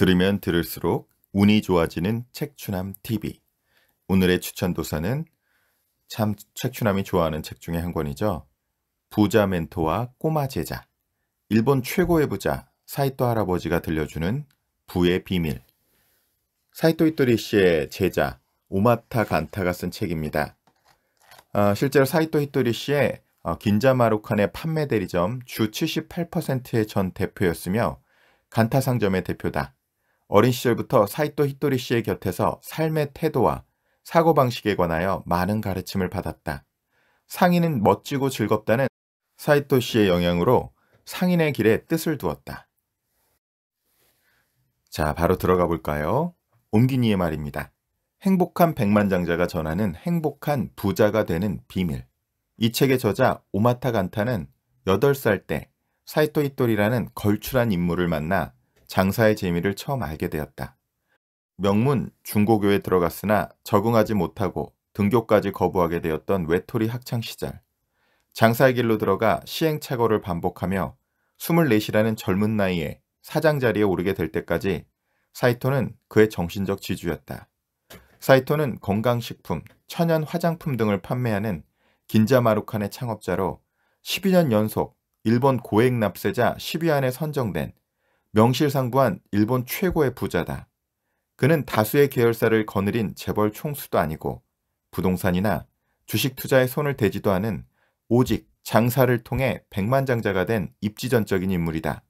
들으면 들을수록 운이 좋아지는 책추남 TV. 오늘의 추천 도서는 참 책추남이 좋아하는 책 중에 한 권이죠. 부자 멘토와 꼬마 제자. 일본 최고의 부자 사이토 할아버지가 들려주는 부의 비밀. 사이토 이토리 씨의 제자 오마타 간타가 쓴 책입니다. 어, 실제로 사이토 히토리 씨의 어, 긴자마루칸의 판매 대리점 주 78%의 전 대표였으며 간타 상점의 대표다. 어린 시절부터 사이토 히토리 씨의 곁에서 삶의 태도와 사고방식에 관하여 많은 가르침을 받았다. 상인은 멋지고 즐겁다는 사이토 씨의 영향으로 상인의 길에 뜻을 두었다. 자, 바로 들어가 볼까요? 옮기니의 말입니다. 행복한 백만장자가 전하는 행복한 부자가 되는 비밀. 이 책의 저자 오마타 간타는 8살 때 사이토 히토리라는 걸출한 인물을 만나 장사의 재미를 처음 알게 되었다. 명문 중고교에 들어갔으나 적응하지 못하고 등교까지 거부하게 되었던 외톨이 학창시절. 장사의 길로 들어가 시행착오를 반복하며 24시라는 젊은 나이에 사장 자리에 오르게 될 때까지 사이토는 그의 정신적 지주였다. 사이토는 건강식품, 천연 화장품 등을 판매하는 긴자마루칸의 창업자로 12년 연속 일본 고액 납세자 10위 안에 선정된 명실상부한 일본 최고의 부자다. 그는 다수의 계열사를 거느린 재벌 총수도 아니고 부동산이나 주식 투자에 손을 대지도 않은 오직 장사를 통해 백만장자가 된 입지전적인 인물이다.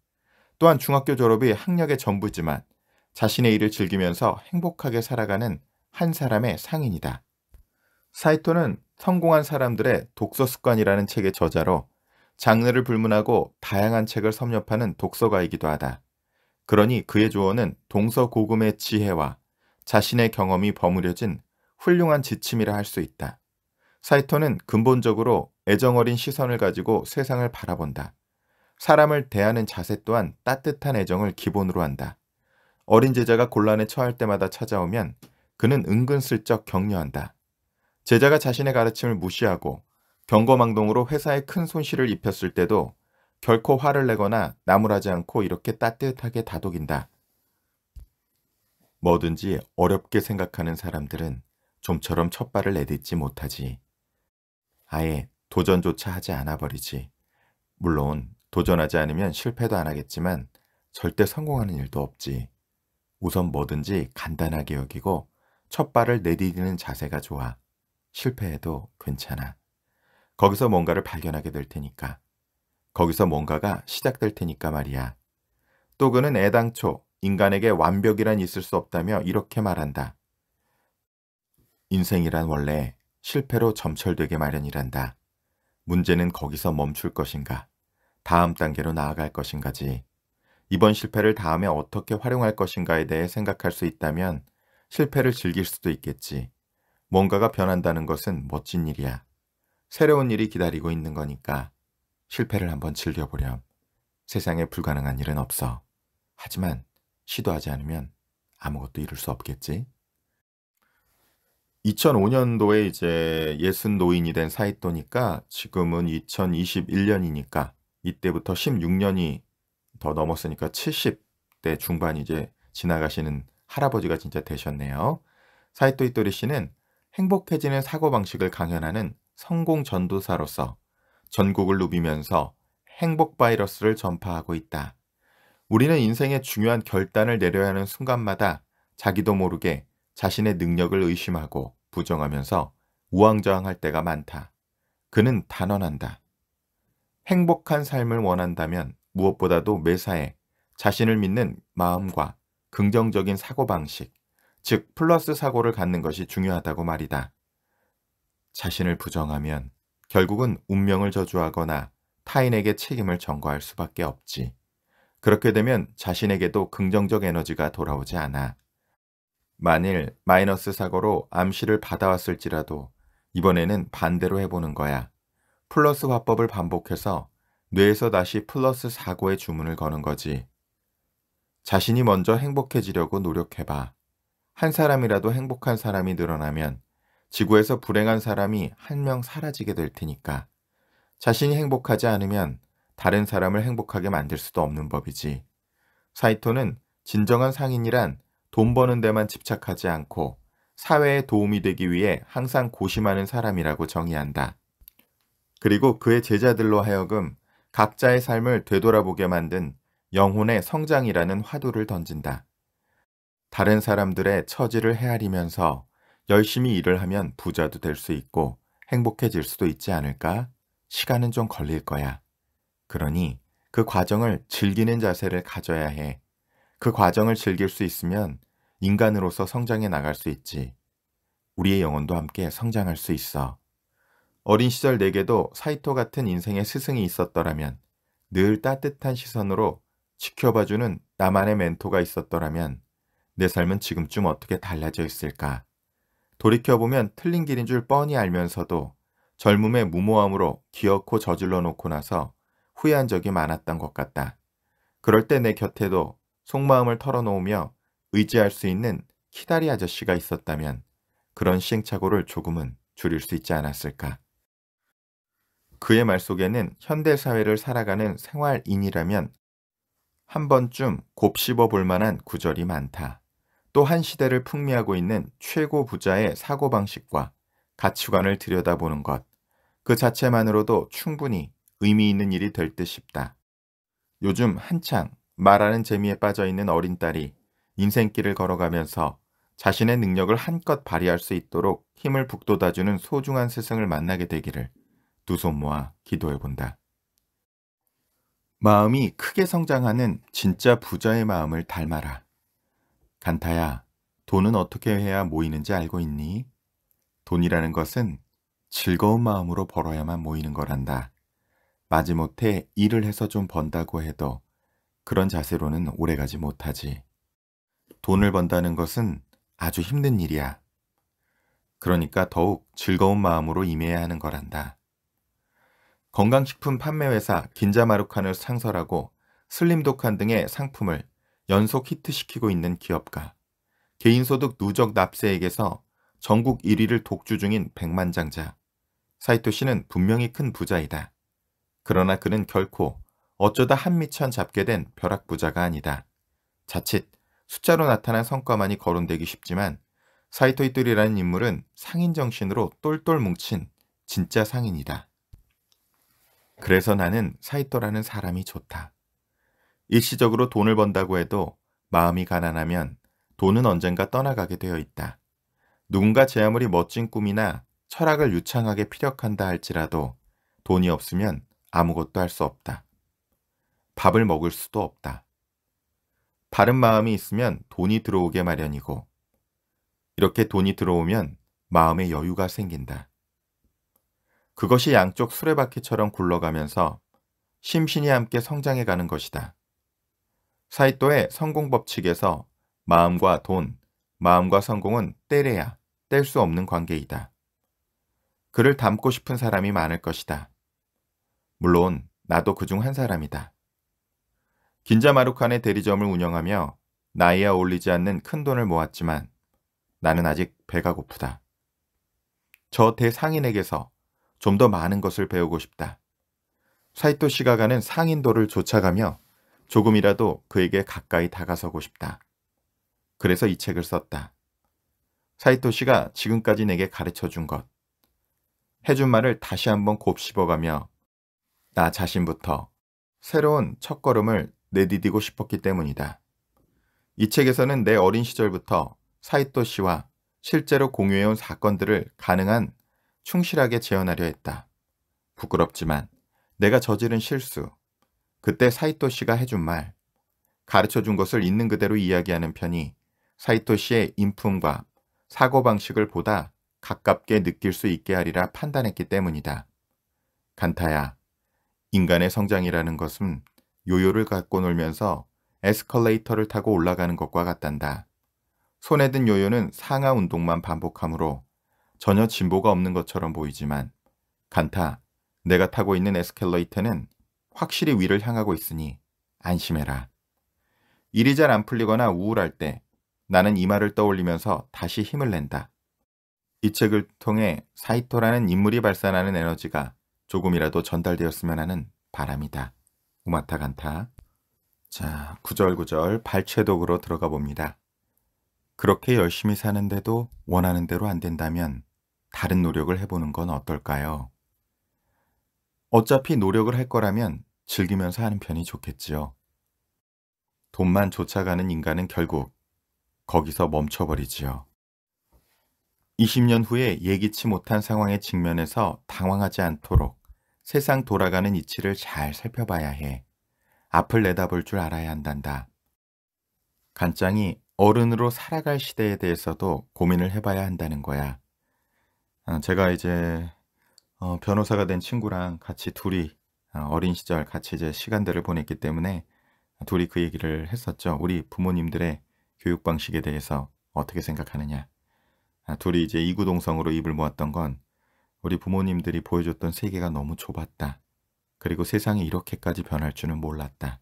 또한 중학교 졸업이 학력의 전부지만 자신의 일을 즐기면서 행복하게 살아가는 한 사람의 상인이다. 사이토는 성공한 사람들의 독서 습관이라는 책의 저자로 장르를 불문하고 다양한 책을 섭렵하는 독서가이기도 하다. 그러니 그의 조언은 동서고금의 지혜와 자신의 경험이 버무려진 훌륭한 지침이라 할 수 있다. 사이토는 근본적으로 애정어린 시선을 가지고 세상을 바라본다. 사람을 대하는 자세 또한 따뜻한 애정을 기본으로 한다. 어린 제자가 곤란에 처할 때마다 찾아오면 그는 은근슬쩍 격려한다. 제자가 자신의 가르침을 무시하고 경거망동으로 회사에 큰 손실을 입혔을 때도 결코 화를 내거나 나무라지 않고 이렇게 따뜻하게 다독인다. 뭐든지 어렵게 생각하는 사람들은 좀처럼 첫발을 내딛지 못하지. 아예 도전조차 하지 않아 버리지. 물론 도전하지 않으면 실패도 안 하겠지만 절대 성공하는 일도 없지. 우선 뭐든지 간단하게 여기고 첫발을 내딛는 자세가 좋아. 실패해도 괜찮아. 거기서 뭔가를 발견하게 될 테니까. 거기서 뭔가가 시작될 테니까 말이야. 또 그는 애당초 인간에게 완벽이란 있을 수 없다며 이렇게 말한다. 인생이란 원래 실패로 점철되게 마련이란다. 문제는 거기서 멈출 것인가, 다음 단계로 나아갈 것인가지. 이번 실패를 다음에 어떻게 활용할 것인가에 대해 생각할 수 있다면 실패를 즐길 수도 있겠지. 뭔가가 변한다는 것은 멋진 일이야. 새로운 일이 기다리고 있는 거니까. 실패를 한번 즐겨보렴. 세상에 불가능한 일은 없어. 하지만 시도하지 않으면 아무것도 이룰 수 없겠지. 2005년도에 이제 예순 노인이 된 사이토니까 지금은 2021년이니까 이때부터 16년이 더 넘었으니까 70대 중반 이제 지나가시는 할아버지가 진짜 되셨네요. 사이토 이토리 씨는 행복해지는 사고방식을 강연하는 성공 전도사로서 전국을 누비면서 행복 바이러스를 전파하고 있다. 우리는 인생의 중요한 결단을 내려야 하는 순간마다 자기도 모르게 자신의 능력을 의심하고 부정하면서 우왕좌왕할 때가 많다. 그는 단언한다. 행복한 삶을 원한다면 무엇보다도 매사에 자신을 믿는 마음과 긍정적인 사고방식, 즉 플러스 사고를 갖는 것이 중요하다고 말이다. 자신을 부정하면 결국은 운명을 저주하거나 타인에게 책임을 전가할 수밖에 없지. 그렇게 되면 자신에게도 긍정적 에너지가 돌아오지 않아. 만일 마이너스 사고로 암시를 받아왔을지라도 이번에는 반대로 해보는 거야. 플러스 화법을 반복해서 뇌에서 다시 플러스 사고의 주문을 거는 거지. 자신이 먼저 행복해지려고 노력해봐. 한 사람이라도 행복한 사람이 늘어나면 지구에서 불행한 사람이 한 명 사라지게 될 테니까 자신이 행복하지 않으면 다른 사람을 행복하게 만들 수도 없는 법이지. 사이토는 진정한 상인이란 돈 버는 데만 집착하지 않고 사회에 도움이 되기 위해 항상 고심하는 사람이라고 정의한다. 그리고 그의 제자들로 하여금 각자의 삶을 되돌아보게 만든 영혼의 성장이라는 화두를 던진다. 다른 사람들의 처지를 헤아리면서 열심히 일을 하면 부자도 될 수 있고 행복해질 수도 있지 않을까? 시간은 좀 걸릴 거야. 그러니 그 과정을 즐기는 자세를 가져야 해. 그 과정을 즐길 수 있으면 인간으로서 성장해 나갈 수 있지. 우리의 영혼도 함께 성장할 수 있어. 어린 시절 내게도 사이토 같은 인생의 스승이 있었더라면 늘 따뜻한 시선으로 지켜봐주는 나만의 멘토가 있었더라면 내 삶은 지금쯤 어떻게 달라져 있을까? 돌이켜보면 틀린 길인 줄 뻔히 알면서도 젊음의 무모함으로 기어코 저질러 놓고 나서 후회한 적이 많았던 것 같다. 그럴 때 내 곁에도 속마음을 털어놓으며 의지할 수 있는 키다리 아저씨가 있었다면 그런 시행착오를 조금은 줄일 수 있지 않았을까. 그의 말 속에는 현대사회를 살아가는 생활인이라면 한 번쯤 곱씹어 볼 만한 구절이 많다. 또한 시대를 풍미하고 있는 최고 부자의 사고방식과 가치관을 들여다보는 것, 그 자체만으로도 충분히 의미 있는 일이 될 듯 싶다. 요즘 한창 말하는 재미에 빠져 있는 어린 딸이 인생길을 걸어가면서 자신의 능력을 한껏 발휘할 수 있도록 힘을 북돋아주는 소중한 스승을 만나게 되기를 두 손 모아 기도해 본다. 마음이 크게 성장하는 진짜 부자의 마음을 닮아라. 간타야, 돈은 어떻게 해야 모이는지 알고 있니? 돈이라는 것은 즐거운 마음으로 벌어야만 모이는 거란다. 마지못해 일을 해서 좀 번다고 해도 그런 자세로는 오래가지 못하지. 돈을 번다는 것은 아주 힘든 일이야. 그러니까 더욱 즐거운 마음으로 임해야 하는 거란다. 건강식품 판매회사 긴자마루칸을 창설하고 슬림독한 등의 상품을 연속 히트시키고 있는 기업가, 개인소득 누적 납세액에서 전국 1위를 독주 중인 백만장자, 사이토 씨는 분명히 큰 부자이다. 그러나 그는 결코 어쩌다 한미천 잡게 된 벼락부자가 아니다. 자칫 숫자로 나타난 성과만이 거론되기 쉽지만 사이토 이토리라는 인물은 상인 정신으로 똘똘 뭉친 진짜 상인이다. 그래서 나는 사이토라는 사람이 좋다. 일시적으로 돈을 번다고 해도 마음이 가난하면 돈은 언젠가 떠나가게 되어 있다. 누군가 제 아무리 멋진 꿈이나 철학을 유창하게 피력한다 할지라도 돈이 없으면 아무것도 할 수 없다. 밥을 먹을 수도 없다. 바른 마음이 있으면 돈이 들어오게 마련이고 이렇게 돈이 들어오면 마음의 여유가 생긴다. 그것이 양쪽 수레바퀴처럼 굴러가면서 심신이 함께 성장해가는 것이다. 사이또의 성공 법칙에서 마음과 돈, 마음과 성공은 때려야 뗄 수 없는 관계이다. 그를 닮고 싶은 사람이 많을 것이다. 물론 나도 그 중 한 사람이다. 긴자마루칸의 대리점을 운영하며 나이에 어울리지 않는 큰 돈을 모았지만 나는 아직 배가 고프다. 저 대상인에게서 좀 더 많은 것을 배우고 싶다. 사이토 씨가 가는 상인도를 쫓아가며 조금이라도 그에게 가까이 다가서고 싶다. 그래서 이 책을 썼다. 사이토씨가 지금까지 내게 가르쳐 준 것. 해준 말을 다시 한번 곱씹어가며 나 자신부터 새로운 첫걸음을 내디디고 싶었기 때문이다. 이 책에서는 내 어린 시절부터 사이토 씨와 실제로 공유해온 사건들을 가능한 충실하게 재현하려 했다. 부끄럽지만 내가 저지른 실수, 그때 사이토 씨가 해준 말, 가르쳐 준 것을 있는 그대로 이야기하는 편이 사이토 씨의 인품과 사고방식을 보다 가깝게 느낄 수 있게 하리라 판단했기 때문이다. 간타야, 인간의 성장이라는 것은 요요를 갖고 놀면서 에스컬레이터를 타고 올라가는 것과 같단다. 손에 든 요요는 상하 운동만 반복하므로 전혀 진보가 없는 것처럼 보이지만 간타, 내가 타고 있는 에스컬레이터는 확실히 위를 향하고 있으니 안심해라. 일이 잘 안 풀리거나 우울할 때 나는 이 말을 떠올리면서 다시 힘을 낸다. 이 책을 통해 사이토라는 인물이 발산하는 에너지가 조금이라도 전달되었으면 하는 바람이다. 우마타 간타. 자, 구절구절 발췌독으로 들어가 봅니다. 그렇게 열심히 사는데도 원하는 대로 안 된다면 다른 노력을 해보는 건 어떨까요? 어차피 노력을 할 거라면 즐기면서 하는 편이 좋겠지요. 돈만 쫓아가는 인간은 결국 거기서 멈춰버리지요. 20년 후에 예기치 못한 상황에 직면해서 당황하지 않도록 세상 돌아가는 이치를 잘 살펴봐야 해. 앞을 내다볼 줄 알아야 한단다. 간장이 어른으로 살아갈 시대에 대해서도 고민을 해봐야 한다는 거야. 아, 제가 이제 어, 변호사가 된 친구랑 같이 둘이 어, 어린 시절 같이 이제 시간들을 보냈기 때문에 둘이 그 얘기를 했었죠. 우리 부모님들의 교육 방식에 대해서 어떻게 생각하느냐. 아, 둘이 이제 이구동성으로 입을 모았던 건 우리 부모님들이 보여줬던 세계가 너무 좁았다. 그리고 세상이 이렇게까지 변할 줄은 몰랐다.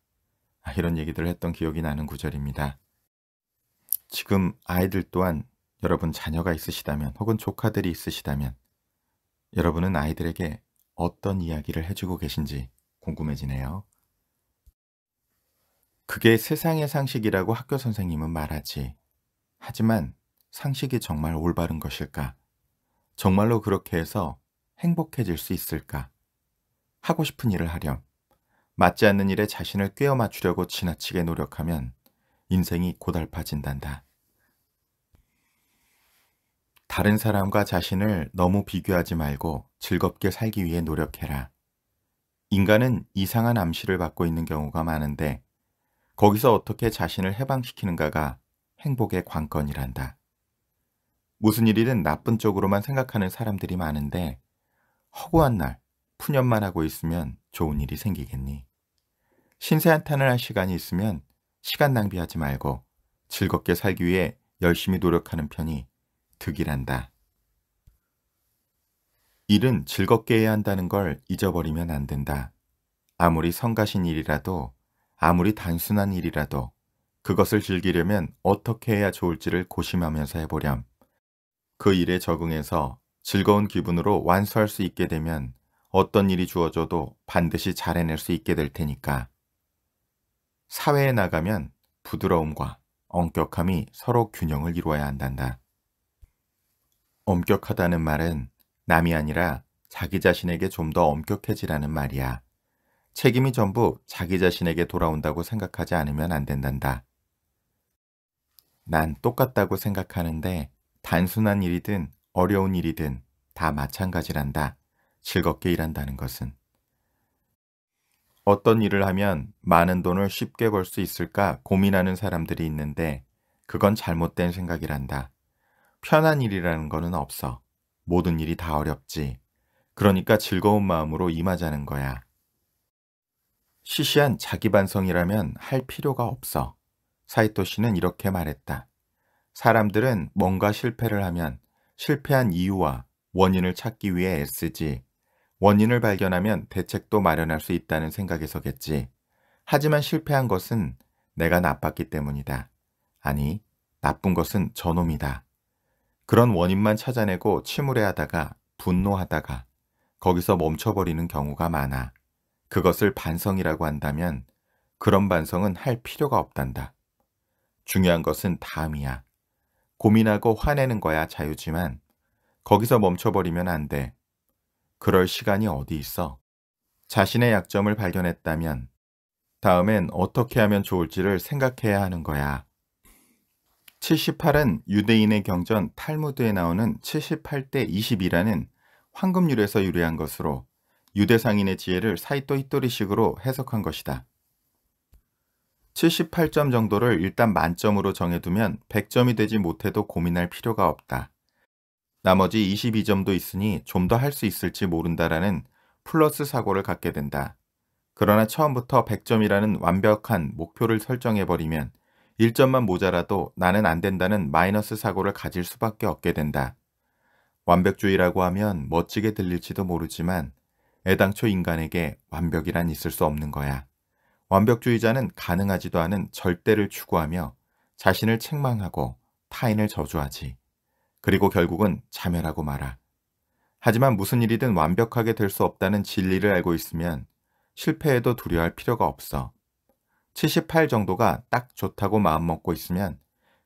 아, 이런 얘기들을 했던 기억이 나는 구절입니다. 지금 아이들 또한 여러분 자녀가 있으시다면 혹은 조카들이 있으시다면 여러분은 아이들에게 어떤 이야기를 해주고 계신지 궁금해지네요. 그게 세상의 상식이라고 학교 선생님은 말하지. 하지만 상식이 정말 올바른 것일까? 정말로 그렇게 해서 행복해질 수 있을까? 하고 싶은 일을 하렴. 맞지 않는 일에 자신을 꿰어 맞추려고 지나치게 노력하면 인생이 고달파진단다. 다른 사람과 자신을 너무 비교하지 말고 즐겁게 살기 위해 노력해라. 인간은 이상한 암시를 받고 있는 경우가 많은데 거기서 어떻게 자신을 해방시키는가가 행복의 관건이란다. 무슨 일이든 나쁜 쪽으로만 생각하는 사람들이 많은데 허구한 날 푸념만 하고 있으면 좋은 일이 생기겠니? 신세한탄을 할 시간이 있으면 시간 낭비하지 말고 즐겁게 살기 위해 열심히 노력하는 편이 득이란다. 일은 즐겁게 해야 한다는 걸 잊어버리면 안 된다. 아무리 성가신 일이라도 아무리 단순한 일이라도 그것을 즐기려면 어떻게 해야 좋을지를 고심하면서 해보렴. 그 일에 적응해서 즐거운 기분으로 완수할 수 있게 되면 어떤 일이 주어져도 반드시 잘 해낼 수 있게 될 테니까. 사회에 나가면 부드러움과 엄격함이 서로 균형을 이루어야 한단다. 엄격하다는 말은 남이 아니라 자기 자신에게 좀 더 엄격해지라는 말이야. 책임이 전부 자기 자신에게 돌아온다고 생각하지 않으면 안 된단다. 난 똑같다고 생각하는데 단순한 일이든 어려운 일이든 다 마찬가지란다. 즐겁게 일한다는 것은. 어떤 일을 하면 많은 돈을 쉽게 벌 수 있을까 고민하는 사람들이 있는데 그건 잘못된 생각이란다. 편한 일이라는 거는 없어. 모든 일이 다 어렵지. 그러니까 즐거운 마음으로 임하자는 거야. 시시한 자기 반성이라면 할 필요가 없어. 사이토 씨는 이렇게 말했다. 사람들은 뭔가 실패를 하면 실패한 이유와 원인을 찾기 위해 애쓰지. 원인을 발견하면 대책도 마련할 수 있다는 생각에서겠지. 하지만 실패한 것은 내가 나빴기 때문이다. 아니, 나쁜 것은 저놈이다. 그런 원인만 찾아내고 침울해하다가 분노하다가 거기서 멈춰버리는 경우가 많아 그것을 반성이라고 한다면 그런 반성은 할 필요가 없단다. 중요한 것은 다음이야. 고민하고 화내는 거야 자유지만 거기서 멈춰버리면 안 돼. 그럴 시간이 어디 있어. 자신의 약점을 발견했다면 다음엔 어떻게 하면 좋을지를 생각해야 하는 거야. 78은 유대인의 경전 탈무드에 나오는 78대 20이라는 황금률에서 유래한 것으로 유대상인의 지혜를 사이토 히토리식으로 해석한 것이다. 78점 정도를 일단 만점으로 정해두면 100점이 되지 못해도 고민할 필요가 없다. 나머지 22점도 있으니 좀 더 할 수 있을지 모른다라는 플러스 사고를 갖게 된다. 그러나 처음부터 100점이라는 완벽한 목표를 설정해버리면 1점만 모자라도 나는 안 된다는 마이너스 사고를 가질 수밖에 없게 된다. 완벽주의라고 하면 멋지게 들릴지도 모르지만 애당초 인간에게 완벽이란 있을 수 없는 거야. 완벽주의자는 가능하지도 않은 절대를 추구하며 자신을 책망하고 타인을 저주하지. 그리고 결국은 자멸하고 말아. 하지만 무슨 일이든 완벽하게 될 수 없다는 진리를 알고 있으면 실패에도 두려워할 필요가 없어. 78 정도가 딱 좋다고 마음먹고 있으면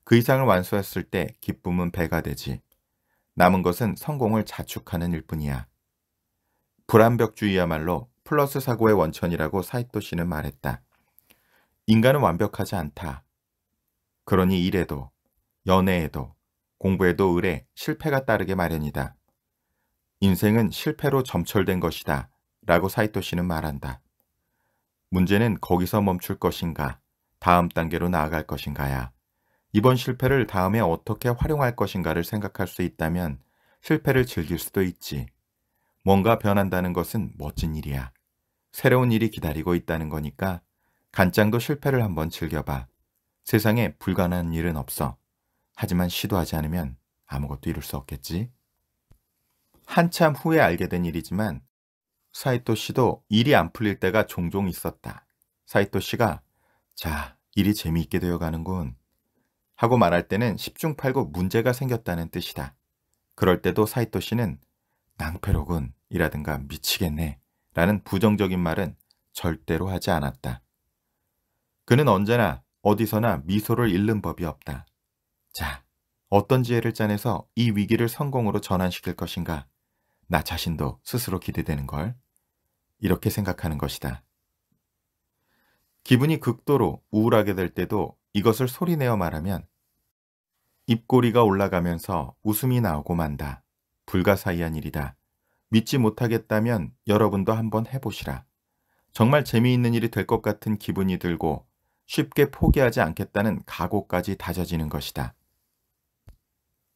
그 이상을 완수했을 때 기쁨은 배가 되지. 남은 것은 성공을 자축하는 일뿐이야. 불완벽주의야말로 플러스 사고의 원천이라고 사이토 씨는 말했다. 인간은 완벽하지 않다. 그러니 일에도, 연애에도, 공부에도 의뢰, 실패가 따르게 마련이다. 인생은 실패로 점철된 것이다. 라고 사이토 씨는 말한다. 문제는 거기서 멈출 것인가, 다음 단계로 나아갈 것인가야. 이번 실패를 다음에 어떻게 활용할 것인가를 생각할 수 있다면 실패를 즐길 수도 있지. 뭔가 변한다는 것은 멋진 일이야. 새로운 일이 기다리고 있다는 거니까 간장도 실패를 한번 즐겨봐. 세상에 불가능한 일은 없어. 하지만 시도하지 않으면 아무것도 이룰 수 없겠지. 한참 후에 알게 된 일이지만 사이토 씨도 일이 안 풀릴 때가 종종 있었다. 사이토 씨가 자, 일이 재미있게 되어가는군 하고 말할 때는 십중팔구 문제가 생겼다는 뜻이다. 그럴 때도 사이토 씨는 낭패로군 이라든가 미치겠네 라는 부정적인 말은 절대로 하지 않았다. 그는 언제나 어디서나 미소를 잃는 법이 없다. 자, 어떤 지혜를 짜내서 이 위기를 성공으로 전환시킬 것인가? 나 자신도 스스로 기대되는 걸. 이렇게 생각하는 것이다. 기분이 극도로 우울하게 될 때도 이것을 소리내어 말하면 입꼬리가 올라가면서 웃음이 나오고 만다. 불가사의한 일이다. 믿지 못하겠다면 여러분도 한번 해보시라. 정말 재미있는 일이 될 것 같은 기분이 들고 쉽게 포기하지 않겠다는 각오까지 다져지는 것이다.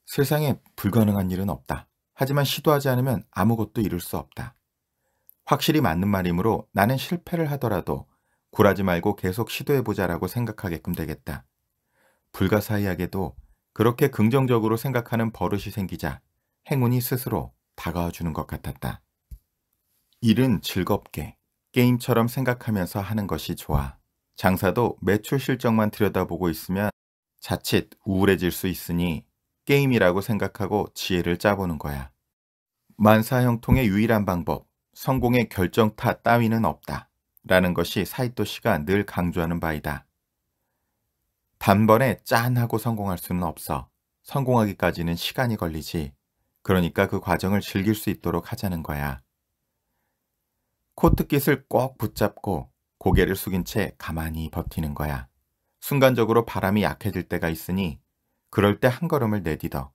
세상에 불가능한 일은 없다. 하지만 시도하지 않으면 아무것도 이룰 수 없다. 확실히 맞는 말이므로 나는 실패를 하더라도 굴하지 말고 계속 시도해보자라고 생각하게끔 되겠다. 불가사의하게도 그렇게 긍정적으로 생각하는 버릇이 생기자 행운이 스스로 다가와 주는 것 같았다. 일은 즐겁게 게임처럼 생각하면서 하는 것이 좋아. 장사도 매출 실적만 들여다보고 있으면 자칫 우울해질 수 있으니 게임이라고 생각하고 지혜를 짜보는 거야. 만사형통의 유일한 방법, 성공의 결정타 따위는 없다. 라는 것이 사이토 씨가 늘 강조하는 바이다. 단번에 짠 하고 성공할 수는 없어. 성공하기까지는 시간이 걸리지. 그러니까 그 과정을 즐길 수 있도록 하자는 거야. 코트깃을 꼭 붙잡고 고개를 숙인 채 가만히 버티는 거야. 순간적으로 바람이 약해질 때가 있으니 그럴 때 한 걸음을 내딛어.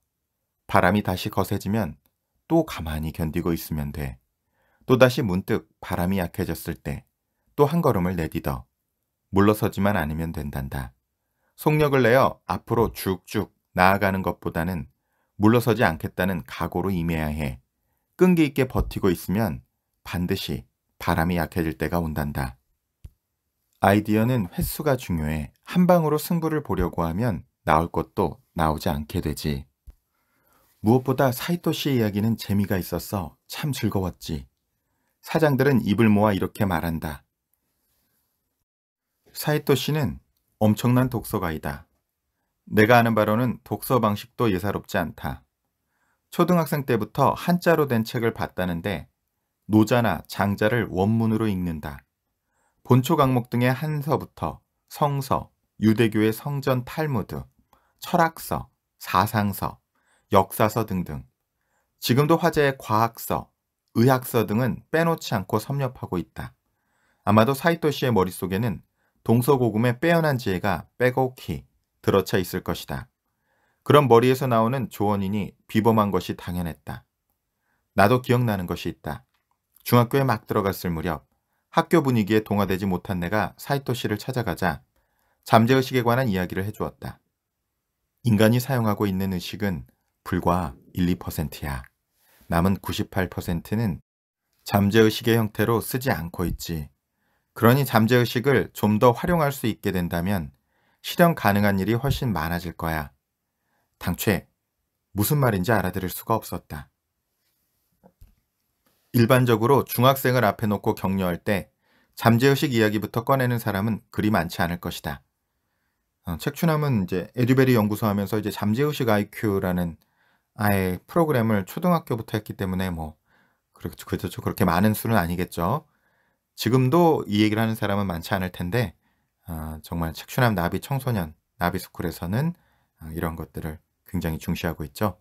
바람이 다시 거세지면 또 가만히 견디고 있으면 돼. 또다시 문득 바람이 약해졌을 때 또 한 걸음을 내딛어 물러서지만 않으면 된단다. 속력을 내어 앞으로 쭉쭉 나아가는 것보다는 물러서지 않겠다는 각오로 임해야 해. 끈기 있게 버티고 있으면 반드시 바람이 약해질 때가 온단다. 아이디어는 횟수가 중요해 한 방으로 승부를 보려고 하면 나올 것도 나오지 않게 되지. 무엇보다 사이토 씨의 이야기는 재미가 있어서참 즐거웠지. 사장들은 입을 모아 이렇게 말한다. 사이토 씨는 엄청난 독서가이다. 내가 아는 바로는 독서 방식도 예사롭지 않다. 초등학생 때부터 한자로 된 책을 봤다는데 노자나 장자를 원문으로 읽는다. 본초 강목 등의 한서부터 성서, 유대교의 성전 탈무드, 철학서, 사상서, 역사서 등등. 지금도 화제의 과학서, 의학서 등은 빼놓지 않고 섭렵하고 있다. 아마도 사이토 씨의 머릿속에는 동서고금의 빼어난 지혜가 빼곡히 들어차 있을 것이다. 그런 머리에서 나오는 조언이니 비범한 것이 당연했다. 나도 기억나는 것이 있다. 중학교에 막 들어갔을 무렵 학교 분위기에 동화되지 못한 내가 사이토 씨를 찾아가자 잠재의식에 관한 이야기를 해주었다. 인간이 사용하고 있는 의식은 불과 1, 2%야. 남은 98%는 잠재의식의 형태로 쓰지 않고 있지. 그러니 잠재의식을 좀 더 활용할 수 있게 된다면 실현 가능한 일이 훨씬 많아질 거야. 당최 무슨 말인지 알아들을 수가 없었다. 일반적으로 중학생을 앞에 놓고 격려할 때 잠재의식 이야기부터 꺼내는 사람은 그리 많지 않을 것이다. 어, 책추남은 이제 에듀베리 연구소 하면서 이제 잠재의식 IQ라는 아예 프로그램을 초등학교부터 했기 때문에 뭐 그렇죠, 그렇죠. 그렇게 많은 수는 아니겠죠. 지금도 이 얘기를 하는 사람은 많지 않을 텐데 아, 정말 착슈남 나비 청소년 나비스쿨에서는 아, 이런 것들을 굉장히 중시하고 있죠.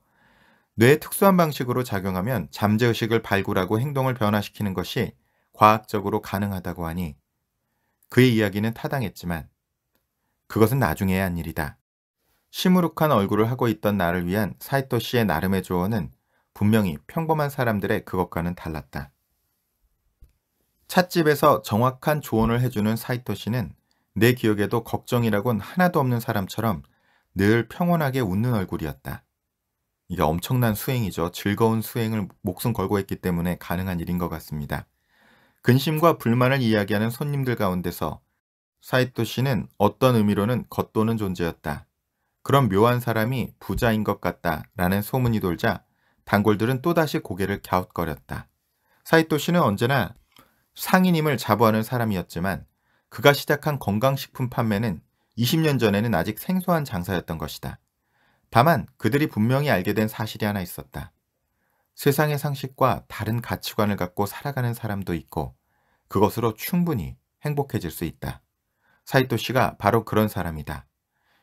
뇌의 특수한 방식으로 작용하면 잠재의식을 발굴하고 행동을 변화시키는 것이 과학적으로 가능하다고 하니 그의 이야기는 타당했지만 그것은 나중에 한 일이다. 시무룩한 얼굴을 하고 있던 나를 위한 사이토 씨의 나름의 조언은 분명히 평범한 사람들의 그것과는 달랐다. 찻집에서 정확한 조언을 해주는 사이토 씨는 내 기억에도 걱정이라곤 하나도 없는 사람처럼 늘 평온하게 웃는 얼굴이었다. 이게 엄청난 수행이죠. 즐거운 수행을 목숨 걸고 했기 때문에 가능한 일인 것 같습니다. 근심과 불만을 이야기하는 손님들 가운데서 사이토 씨는 어떤 의미로는 겉도는 존재였다. 그런 묘한 사람이 부자인 것 같다라는 소문이 돌자 단골들은 또다시 고개를 갸웃거렸다. 사이토 씨는 언제나 상인임을 자부하는 사람이었지만 그가 시작한 건강식품 판매는 20년 전에는 아직 생소한 장사였던 것이다. 다만 그들이 분명히 알게 된 사실이 하나 있었다. 세상의 상식과 다른 가치관을 갖고 살아가는 사람도 있고 그것으로 충분히 행복해질 수 있다. 사이토 씨가 바로 그런 사람이다.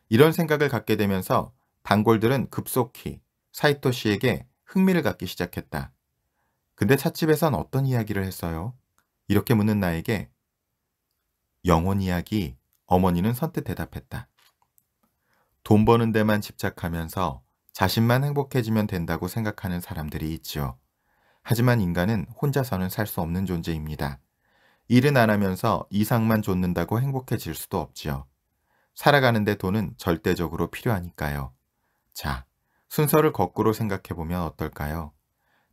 이런 생각을 갖게 되면서 단골들은 급속히 사이토 씨에게 흥미를 갖기 시작했다. 근데 찻집에선 어떤 이야기를 했어요? 이렇게 묻는 나에게 영혼 이야기 어머니는 선뜻 대답했다. 돈 버는 데만 집착하면서 자신만 행복해지면 된다고 생각하는 사람들이 있지요. 하지만 인간은 혼자서는 살 수 없는 존재입니다. 일은 안 하면서 이상만 쫓는다고 행복해질 수도 없지요. 살아가는데 돈은 절대적으로 필요하니까요. 자, 순서를 거꾸로 생각해보면 어떨까요?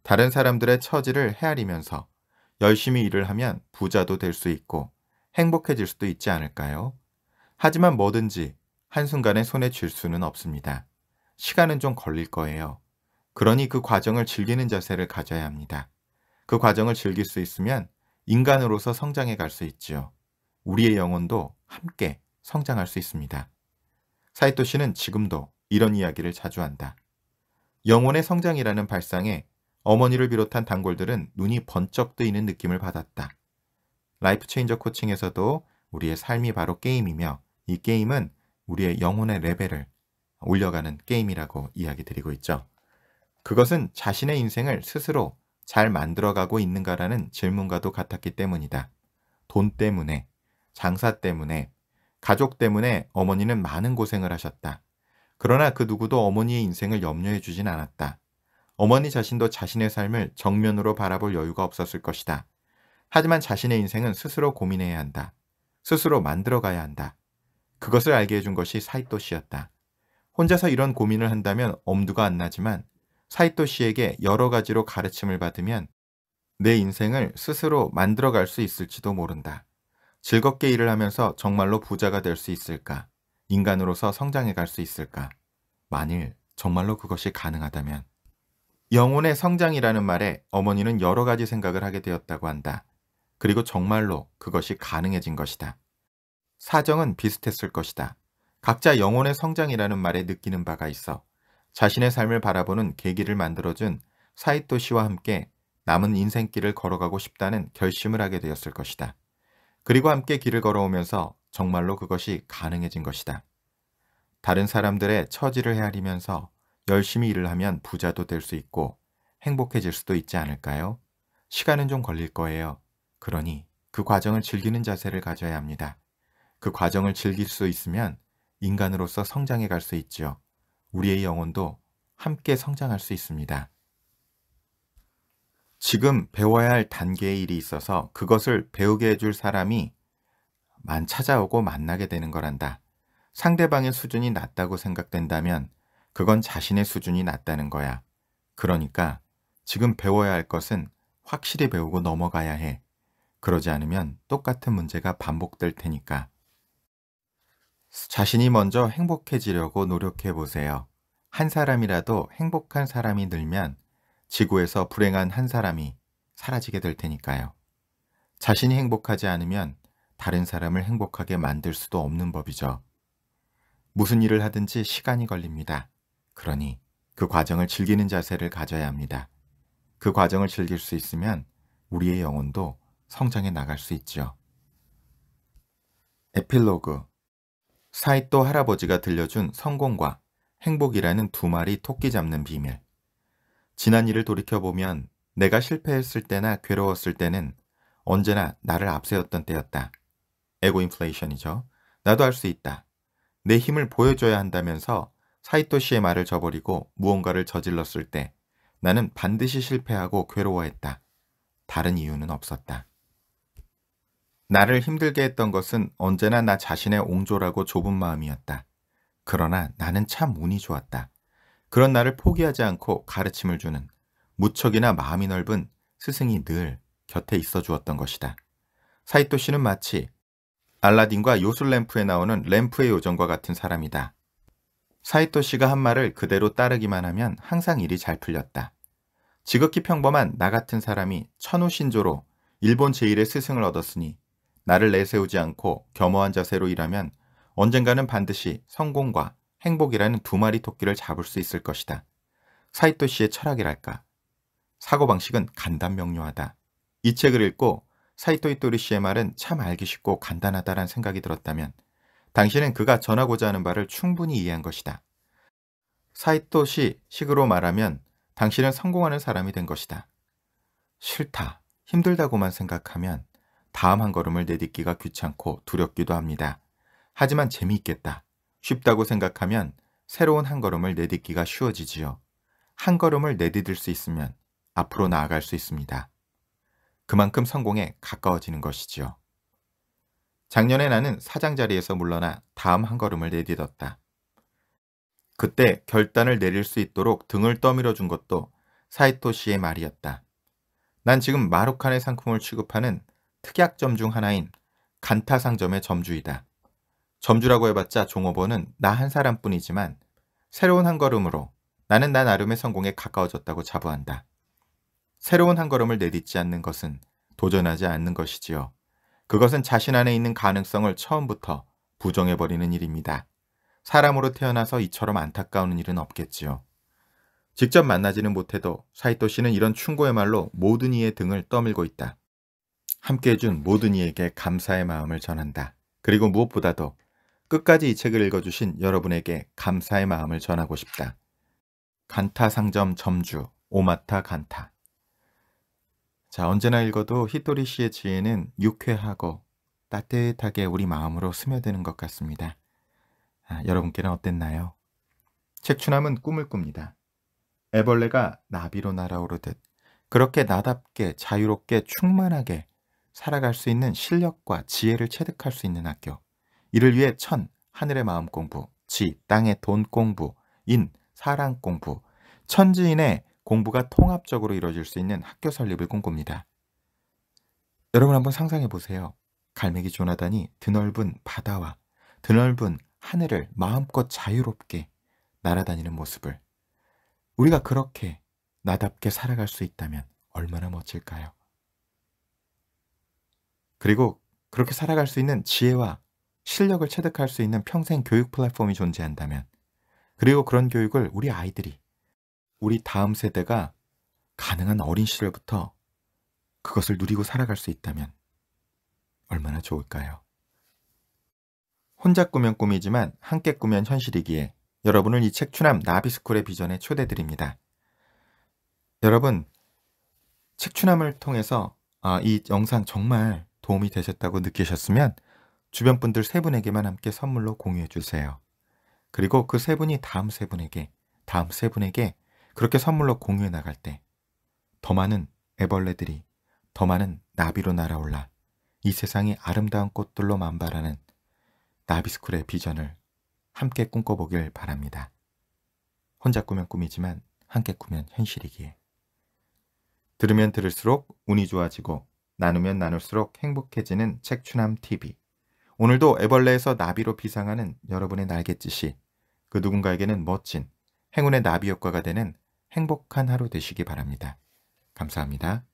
다른 사람들의 처지를 헤아리면서 열심히 일을 하면 부자도 될 수 있고 행복해질 수도 있지 않을까요? 하지만 뭐든지 한순간에 손에 쥘 수는 없습니다. 시간은 좀 걸릴 거예요. 그러니 그 과정을 즐기는 자세를 가져야 합니다. 그 과정을 즐길 수 있으면 인간으로서 성장해 갈 수 있지요. 우리의 영혼도 함께 성장할 수 있습니다. 사이토 씨는 지금도 이런 이야기를 자주 한다. 영혼의 성장이라는 발상에 어머니를 비롯한 단골들은 눈이 번쩍 뜨이는 느낌을 받았다. 라이프 체인저 코칭에서도 우리의 삶이 바로 게임이며 이 게임은 우리의 영혼의 레벨을 올려가는 게임이라고 이야기 드리고 있죠. 그것은 자신의 인생을 스스로 잘 만들어가고 있는가라는 질문과도 같았기 때문이다. 돈 때문에, 장사 때문에, 가족 때문에 어머니는 많은 고생을 하셨다. 그러나 그 누구도 어머니의 인생을 염려해 주진 않았다. 어머니 자신도 자신의 삶을 정면으로 바라볼 여유가 없었을 것이다. 하지만 자신의 인생은 스스로 고민해야 한다. 스스로 만들어가야 한다. 그것을 알게 해준 것이 사이토 씨였다. 혼자서 이런 고민을 한다면 엄두가 안 나지만 사이토 씨에게 여러 가지로 가르침을 받으면 내 인생을 스스로 만들어갈 수 있을지도 모른다. 즐겁게 일을 하면서 정말로 부자가 될 수 있을까? 인간으로서 성장해 갈 수 있을까? 만일 정말로 그것이 가능하다면. 영혼의 성장이라는 말에 어머니는 여러 가지 생각을 하게 되었다고 한다. 그리고 정말로 그것이 가능해진 것이다. 사정은 비슷했을 것이다. 각자 영혼의 성장이라는 말에 느끼는 바가 있어 자신의 삶을 바라보는 계기를 만들어준 사이토 씨와 함께 남은 인생길을 걸어가고 싶다는 결심을 하게 되었을 것이다. 그리고 함께 길을 걸어오면서 정말로 그것이 가능해진 것이다. 다른 사람들의 처지를 헤아리면서 열심히 일을 하면 부자도 될 수 있고 행복해질 수도 있지 않을까요? 시간은 좀 걸릴 거예요. 그러니 그 과정을 즐기는 자세를 가져야 합니다. 그 과정을 즐길 수 있으면 인간으로서 성장해 갈 수있죠 우리의 영혼도 함께 성장할 수 있습니다. 지금 배워야 할 단계의 일이 있어서 그것을 배우게 해줄 사람이 만 찾아오고 만나게 되는 거란다. 상대방의 수준이 낮다고 생각된다면 그건 자신의 수준이 낮다는 거야. 그러니까 지금 배워야 할 것은 확실히 배우고 넘어가야 해. 그러지 않으면 똑같은 문제가 반복될 테니까. 자신이 먼저 행복해지려고 노력해 보세요. 한 사람이라도 행복한 사람이 늘면 지구에서 불행한 한 사람이 사라지게 될 테니까요. 자신이 행복하지 않으면 다른 사람을 행복하게 만들 수도 없는 법이죠. 무슨 일을 하든지 시간이 걸립니다. 그러니 그 과정을 즐기는 자세를 가져야 합니다. 그 과정을 즐길 수 있으면 우리의 영혼도 성장해 나갈 수있죠 에필로그 사이토 할아버지가 들려준 성공과 행복이라는 두 마리 토끼 잡는 비밀 지난 일을 돌이켜보면 내가 실패했을 때나 괴로웠을 때는 언제나 나를 앞세웠던 때였다. 에고 인플레이션이죠. 나도 할 수 있다. 내 힘을 보여줘야 한다면서 사이토 씨의 말을 저버리고 무언가를 저질렀을 때 나는 반드시 실패하고 괴로워했다. 다른 이유는 없었다. 나를 힘들게 했던 것은 언제나 나 자신의 옹졸하고 좁은 마음이었다. 그러나 나는 참 운이 좋았다. 그런 나를 포기하지 않고 가르침을 주는 무척이나 마음이 넓은 스승이 늘 곁에 있어 주었던 것이다. 사이토 씨는 마치 알라딘과 요술 램프에 나오는 램프의 요정과 같은 사람이다. 사이토 씨가 한 말을 그대로 따르기만 하면 항상 일이 잘 풀렸다. 지극히 평범한 나 같은 사람이 천우신조로 일본 제1의 스승을 얻었으니 나를 내세우지 않고 겸허한 자세로 일하면 언젠가는 반드시 성공과 행복이라는 두 마리 토끼를 잡을 수 있을 것이다. 사이토 씨의 철학이랄까. 사고방식은 간단명료하다. 이 책을 읽고 사이토 이토리 씨의 말은 참 알기 쉽고 간단하다란 생각이 들었다면 당신은 그가 전하고자 하는 말을 충분히 이해한 것이다. 사이토 씨 식으로 말하면 당신은 성공하는 사람이 된 것이다. 싫다, 힘들다고만 생각하면 다음 한 걸음을 내딛기가 귀찮고 두렵기도 합니다. 하지만 재미있겠다. 쉽다고 생각하면 새로운 한 걸음을 내딛기가 쉬워지지요. 한 걸음을 내딛을수 있으면 앞으로 나아갈 수 있습니다. 그만큼 성공에 가까워지는 것이지요. 작년에 나는 사장 자리에서 물러나 다음 한 걸음을 내딛었다. 그때 결단을 내릴 수 있도록 등을 떠밀어 준 것도 사이토 씨의 말이었다. 난 지금 마루칸의 상품을 취급하는 특약점 중 하나인 간타상점의 점주이다. 점주라고 해봤자 종업원은 나 한 사람뿐이지만 새로운 한 걸음으로 나는 나 나름의 성공에 가까워졌다고 자부한다. 새로운 한 걸음을 내딛지 않는 것은 도전하지 않는 것이지요. 그것은 자신 안에 있는 가능성을 처음부터 부정해버리는 일입니다. 사람으로 태어나서 이처럼 안타까운 일은 없겠지요. 직접 만나지는 못해도 사이토 씨는 이런 충고의말로 모든 이의 등을 떠밀고 있다. 함께해준 모든 이에게 감사의 마음을 전한다. 그리고 무엇보다도 끝까지 이 책을 읽어주신 여러분에게 감사의 마음을 전하고 싶다. 간타 상점 점주 오마타 간타 자 언제나 읽어도 히토리 씨의 지혜는 유쾌하고 따뜻하게 우리 마음으로 스며드는 것 같습니다. 아, 여러분께는 어땠나요? 책추남은 꿈을 꿉니다. 애벌레가 나비로 날아오르듯 그렇게 나답게 자유롭게 충만하게 살아갈 수 있는 실력과 지혜를 체득할 수 있는 학교. 이를 위해 천, 하늘의 마음 공부, 지, 땅의 돈 공부, 인, 사랑 공부, 천지인의 공부가 통합적으로 이루어질 수 있는 학교 설립을 꿈꿉니다. 여러분 한번 상상해 보세요. 갈매기 조나단이 드넓은 바다와 드넓은 하늘을 마음껏 자유롭게 날아다니는 모습을 우리가 그렇게 나답게 살아갈 수 있다면 얼마나 멋질까요? 그리고 그렇게 살아갈 수 있는 지혜와 실력을 체득할 수 있는 평생 교육 플랫폼이 존재한다면 그리고 그런 교육을 우리 아이들이 우리 다음 세대가 가능한 어린 시절부터 그것을 누리고 살아갈 수 있다면 얼마나 좋을까요? 혼자 꾸면 꿈이지만 함께 꾸면 현실이기에 여러분을 이책 추남 나비스쿨의 비전에 초대드립니다. 여러분, 책 추남을 통해서 아, 이 영상 정말 도움이 되셨다고 느끼셨으면 주변 분들 세 분에게만 함께 선물로 공유해 주세요. 그리고 그 세 분이 다음 세 분에게, 다음 세 분에게 그렇게 선물로 공유해 나갈 때 더 많은 애벌레들이 더 많은 나비로 날아올라 이 세상이 아름다운 꽃들로 만발하는 나비스쿨의 비전을 함께 꿈꿔보길 바랍니다. 혼자 꾸면 꿈이지만 함께 꾸면 현실이기에. 들으면 들을수록 운이 좋아지고 나누면 나눌수록 행복해지는 책추남 TV. 오늘도 애벌레에서 나비로 비상하는 여러분의 날갯짓이 그 누군가에게는 멋진 행운의 나비 효과가 되는 행복한 하루 되시기 바랍니다. 감사합니다.